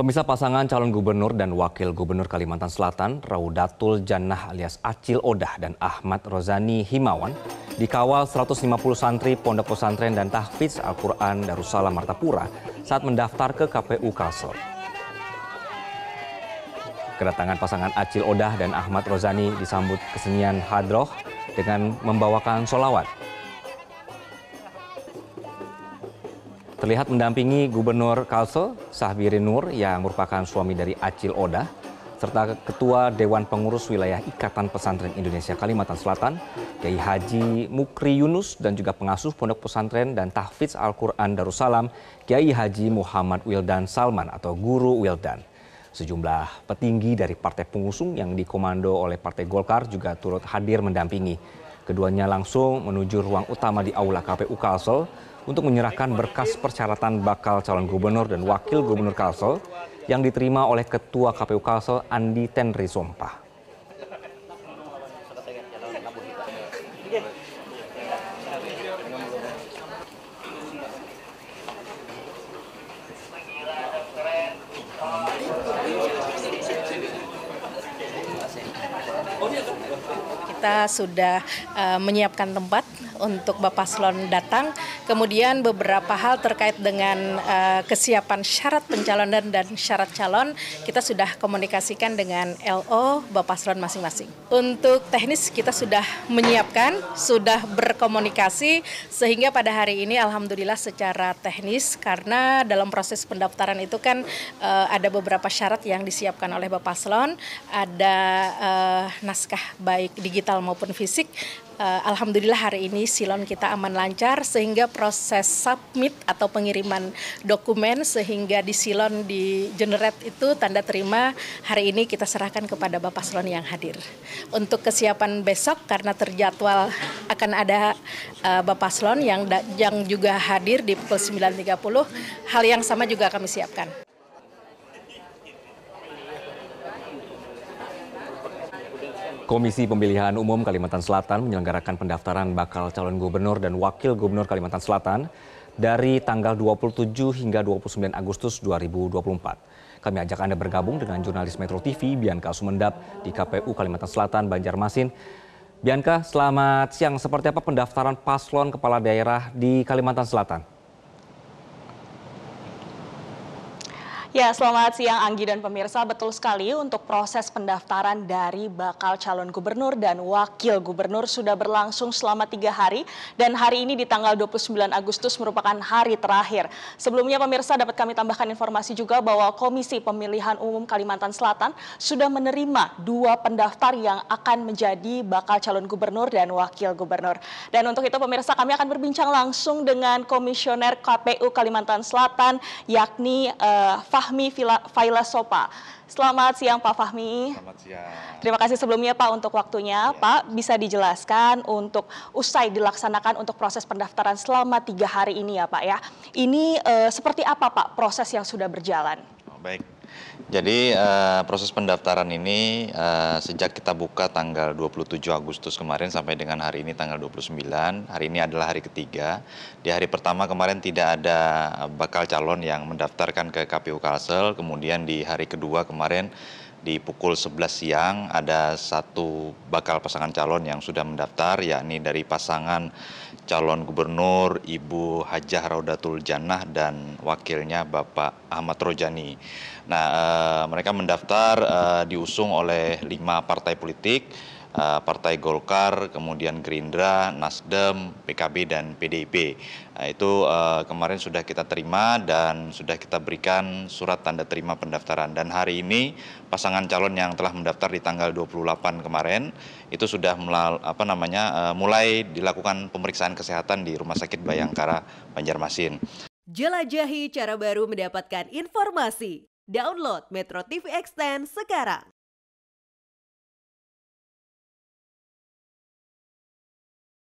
Pemirsa pasangan calon gubernur dan wakil gubernur Kalimantan Selatan, Raudatul Jannah alias Acil Odah dan Ahmad Rozani Himawan, dikawal 150 santri Pondok Pesantren dan Tahfiz Al-Quran Darussalam Martapura saat mendaftar ke KPU Kalsel. Kedatangan pasangan Acil Odah dan Ahmad Rozani disambut kesenian Hadroh dengan membawakan solawat terlihat mendampingi Gubernur Kalsel Sahbiri Nur yang merupakan suami dari Acil Oda serta Ketua Dewan Pengurus Wilayah Ikatan Pesantren Indonesia Kalimantan Selatan, Kiai Haji Mukri Yunus dan juga pengasuh Pondok Pesantren dan Tahfiz Al-Qur'an Darussalam, Kiai Haji Muhammad Wildan Salman atau Guru Wildan. Sejumlah petinggi dari partai pengusung yang dikomando oleh Partai Golkar juga turut hadir mendampingi. Keduanya langsung menuju ruang utama di Aula KPU Kalsel untuk menyerahkan berkas persyaratan bakal calon gubernur dan wakil gubernur Kalsel yang diterima oleh Ketua KPU Kalsel Andi Tenri Sompah. kita sudah uh, menyiapkan tempat untuk Bapak Slon datang. Kemudian beberapa hal terkait dengan uh, kesiapan syarat pencalonan dan syarat calon kita sudah komunikasikan dengan LO Bapak Slon masing-masing. Untuk teknis kita sudah menyiapkan, sudah berkomunikasi sehingga pada hari ini alhamdulillah secara teknis karena dalam proses pendaftaran itu kan uh, ada beberapa syarat yang disiapkan oleh Bapak Slon, ada uh, naskah baik digital maupun fisik uh, alhamdulillah hari ini silon kita aman lancar sehingga proses submit atau pengiriman dokumen sehingga di silon di generate itu tanda terima hari ini kita serahkan kepada Bapak Silon yang hadir. Untuk kesiapan besok karena terjadwal akan ada uh, Bapak Silon yang yang juga hadir di pukul 9.30 hal yang sama juga kami siapkan. Komisi Pemilihan Umum Kalimantan Selatan menyelenggarakan pendaftaran bakal calon gubernur dan wakil gubernur Kalimantan Selatan dari tanggal 27 hingga 29 Agustus 2024. Kami ajak Anda bergabung dengan jurnalis Metro TV Bianca Sumendap di KPU Kalimantan Selatan Banjarmasin. Bianca, selamat siang. Seperti apa pendaftaran paslon kepala daerah di Kalimantan Selatan? Ya, selamat siang Anggi dan pemirsa. Betul sekali untuk proses pendaftaran dari bakal calon gubernur dan wakil gubernur sudah berlangsung selama tiga hari dan hari ini di tanggal 29 Agustus merupakan hari terakhir. Sebelumnya pemirsa dapat kami tambahkan informasi juga bahwa Komisi Pemilihan Umum Kalimantan Selatan sudah menerima dua pendaftar yang akan menjadi bakal calon gubernur dan wakil gubernur. Dan untuk itu pemirsa kami akan berbincang langsung dengan Komisioner KPU Kalimantan Selatan yakni uh, Fahmi Failasopa. Selamat siang Pak Fahmi. Selamat siang. Terima kasih sebelumnya Pak untuk waktunya. Ya. Pak bisa dijelaskan untuk usai dilaksanakan untuk proses pendaftaran selama tiga hari ini ya Pak ya. Ini eh, seperti apa Pak proses yang sudah berjalan? Oh, baik. Jadi uh, proses pendaftaran ini uh, sejak kita buka tanggal 27 Agustus kemarin sampai dengan hari ini tanggal 29. Hari ini adalah hari ketiga. Di hari pertama kemarin tidak ada bakal calon yang mendaftarkan ke KPU Kalsel. Kemudian di hari kedua kemarin di pukul 11 siang ada satu bakal pasangan calon yang sudah mendaftar yakni dari pasangan calon gubernur Ibu Hajah Raudatul Jannah dan wakilnya Bapak Ahmad Rojani. Nah, e, mereka mendaftar e, diusung oleh lima partai politik Eh, Partai Golkar, kemudian Gerindra, Nasdem, PKB, dan PDIP. Nah, eh, itu uh, kemarin sudah kita terima dan sudah kita berikan surat tanda terima pendaftaran. Dan hari ini pasangan calon yang telah mendaftar di tanggal 28 kemarin itu sudah melal, apa namanya uh, mulai dilakukan pemeriksaan kesehatan di Rumah Sakit Bayangkara Banjarmasin. Jelajahi cara baru mendapatkan informasi. Download Metro TV Extend sekarang.